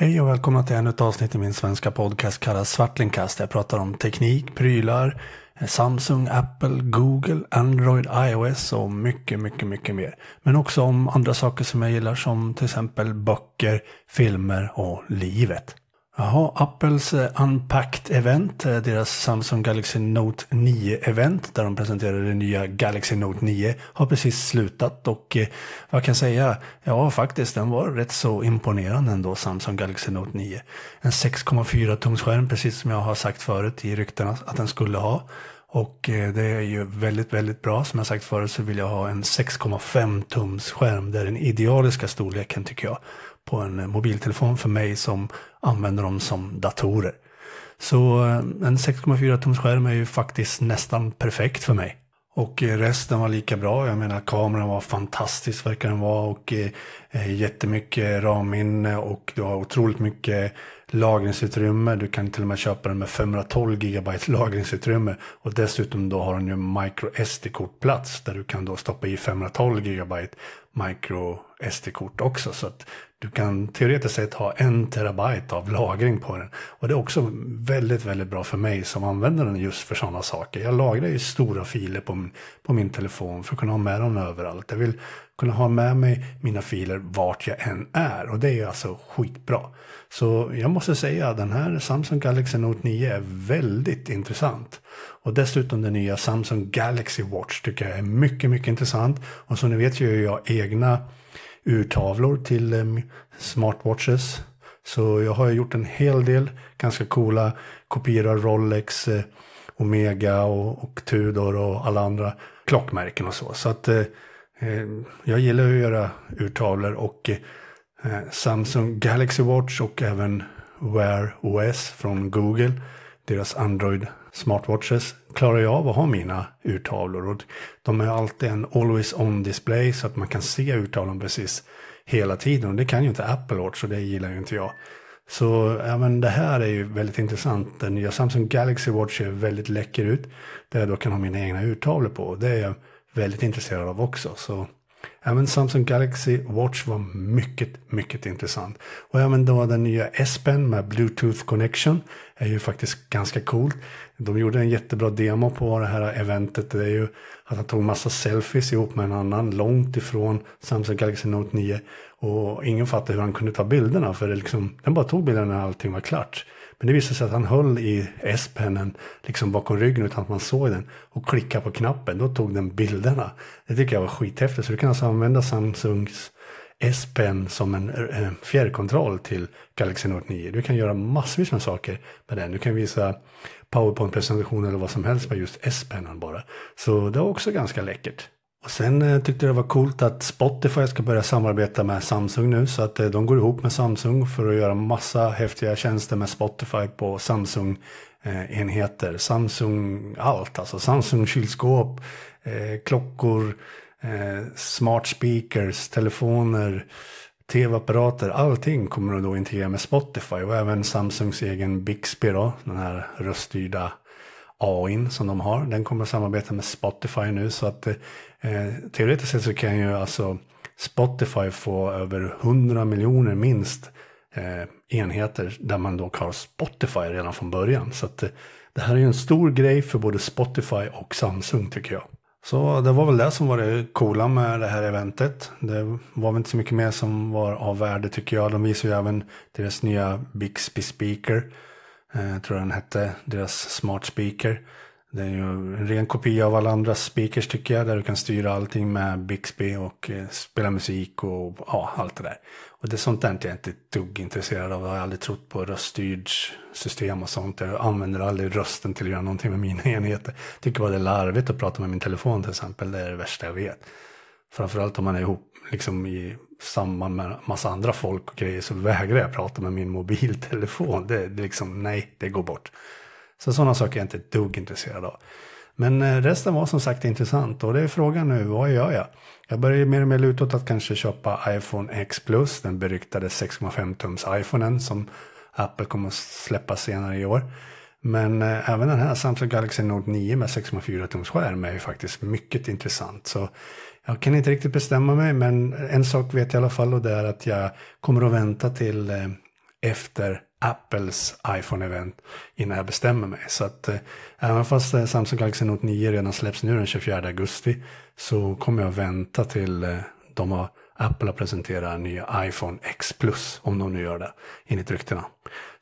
Hej och välkomna till ännu ett avsnitt i min svenska podcast kallad Svartlinkast. Jag pratar om teknik, prylar, eh, Samsung, Apple, Google, Android, iOS och mycket, mycket, mycket mer. Men också om andra saker som jag gillar som till exempel böcker, filmer och livet. Jaha, Apples eh, Unpacked-event, eh, deras Samsung Galaxy Note 9-event där de presenterade det nya Galaxy Note 9 har precis slutat och eh, vad kan jag säga? Ja, faktiskt, den var rätt så imponerande ändå, Samsung Galaxy Note 9. En 6,4 tums skärm, precis som jag har sagt förut i ryktena att den skulle ha. Och eh, det är ju väldigt, väldigt bra. Som jag sagt förut så vill jag ha en 6,5 tums skärm. Det är den idealiska storleken tycker jag på en eh, mobiltelefon för mig som använder dem som datorer. Så eh, en 6,4 tums skärm är ju faktiskt nästan perfekt för mig. Och resten var lika bra. Jag menar kameran var fantastisk verkar den vara och eh, jättemycket ramminne och du har otroligt mycket lagringsutrymme. Du kan till och med köpa den med 512 GB lagringsutrymme. Och dessutom då har den ju micro SD-kortplats där du kan då stoppa i 512 GB micro SD-kort också. Så att du kan teoretiskt sett ha en terabyte av lagring på den. Och det är också väldigt, väldigt bra för mig som använder den just för sådana saker. Jag lagrar ju stora filer på min, på min telefon för att kunna ha med dem överallt. Jag vill kunna ha med mig mina filer vart jag än är och det är alltså skitbra. Så jag måste säga att den här Samsung Galaxy Note 9 är väldigt intressant. Och dessutom den nya Samsung Galaxy Watch tycker jag är mycket, mycket intressant. Och som ni vet gör jag egna urtavlor till eh, smartwatches. Så jag har gjort en hel del ganska coola kopior av Rolex, eh, Omega och, och, Tudor och alla andra klockmärken och så. Så att eh, eh jag gillar att göra urtavlor och eh, Samsung Galaxy Watch och även Wear OS från Google deras Android smartwatches klarar jag av att ha mina urtavlor. Och de har alltid en always on display så att man kan se urtavlan precis hela tiden. Och det kan ju inte Apple Watch så det gillar ju inte jag. Så ja, men det här är ju väldigt intressant. Den nya Samsung Galaxy Watch ser väldigt läcker ut. Där jag då kan ha mina egna urtavlor på. Det är jag väldigt intresserad av också. Så Även Samsung Galaxy Watch var mycket, mycket intressant. Och även då den nya S-Pen med Bluetooth Connection är ju faktiskt ganska coolt. De gjorde en jättebra demo på det här eventet. Det är ju att han tog massa selfies ihop med en annan långt ifrån Samsung Galaxy Note 9. Och ingen fattade hur han kunde ta bilderna för det liksom, den bara tog bilderna när allting var klart. Men det visade sig att han höll i S-pennen liksom bakom ryggen utan att man såg den. Och klickade på knappen, då tog den bilderna. Det tycker jag var skithäftigt. Så du kan alltså använda Samsungs S-pen som en eh, fjärrkontroll till Galaxy Note 9. Du kan göra massvis med saker med den. Du kan visa powerpoint presentation eller vad som helst med just S-pennan bara. Så det var också ganska läckert. Och sen eh, tyckte jag det var coolt att Spotify ska börja samarbeta med Samsung nu. Så att eh, de går ihop med Samsung för att göra massa häftiga tjänster med Spotify på Samsung eh, enheter. Samsung allt, alltså Samsung kylskåp, eh, klockor, eh, smart speakers, telefoner, tv-apparater. Allting kommer de då integrera med Spotify och även Samsungs egen Bixby då, den här röststyrda AIn som de har. Den kommer att samarbeta med Spotify nu så att eh, teoretiskt sett så kan ju alltså Spotify få över 100 miljoner minst eh, enheter där man då har Spotify redan från början. Så att eh, det här är ju en stor grej för både Spotify och Samsung tycker jag. Så det var väl det som var det coola med det här eventet. Det var väl inte så mycket mer som var av värde tycker jag. De visar ju även deras nya Bixby Speaker eh, tror jag den hette, deras Smart Speaker. Det är ju en ren kopia av alla andra speakers tycker jag, där du kan styra allting med Bixby och eh, spela musik och ja, allt det där. Och det är sånt där jag inte ett dugg intresserad av. Jag har aldrig trott på röststyrd system och sånt. Jag använder aldrig rösten till att göra någonting med mina enheter. tycker bara det är larvigt att prata med min telefon till exempel. Det är det värsta jag vet. Framförallt om man är ihop liksom i samman med massa andra folk och grejer så vägrar jag prata med min mobiltelefon. Det, det liksom, nej, det går bort. Så sådana saker är jag inte ett dugg intresserad av. Men eh, resten var som sagt intressant och det är frågan nu, vad gör jag? Jag börjar mer och mer luta åt att kanske köpa iPhone X Plus, den beryktade 6,5 tums iPhonen som Apple kommer att släppa senare i år. Men eh, även den här Samsung Galaxy Note 9 med 6,4 tums skärm är ju faktiskt mycket intressant. Så jag kan inte riktigt bestämma mig men en sak vet jag i alla fall och det är att jag kommer att vänta till eh, efter Apples iPhone-event innan jag bestämmer mig. Så att eh, även fast eh, Samsung Galaxy Note 9 redan släpps nu den 24 augusti så kommer jag vänta till eh, de har Apple har presenterar nya iPhone X Plus, om de nu gör det, enligt ryktena.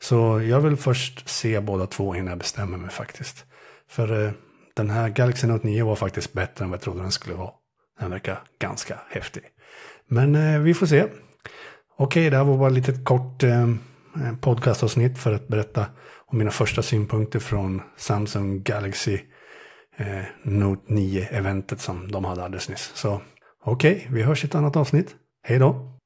Så jag vill först se båda två innan jag bestämmer mig faktiskt. För eh, den här Galaxy Note 9 var faktiskt bättre än vad jag trodde den skulle vara. Den verkar ganska häftig. Men eh, vi får se. Okej, okay, det här var bara ett litet kort eh, eh, podcastavsnitt för att berätta om mina första synpunkter från Samsung Galaxy eh, Note 9-eventet som de hade alldeles nyss. Så Okej, vi hörs i ett annat avsnitt. Hej då!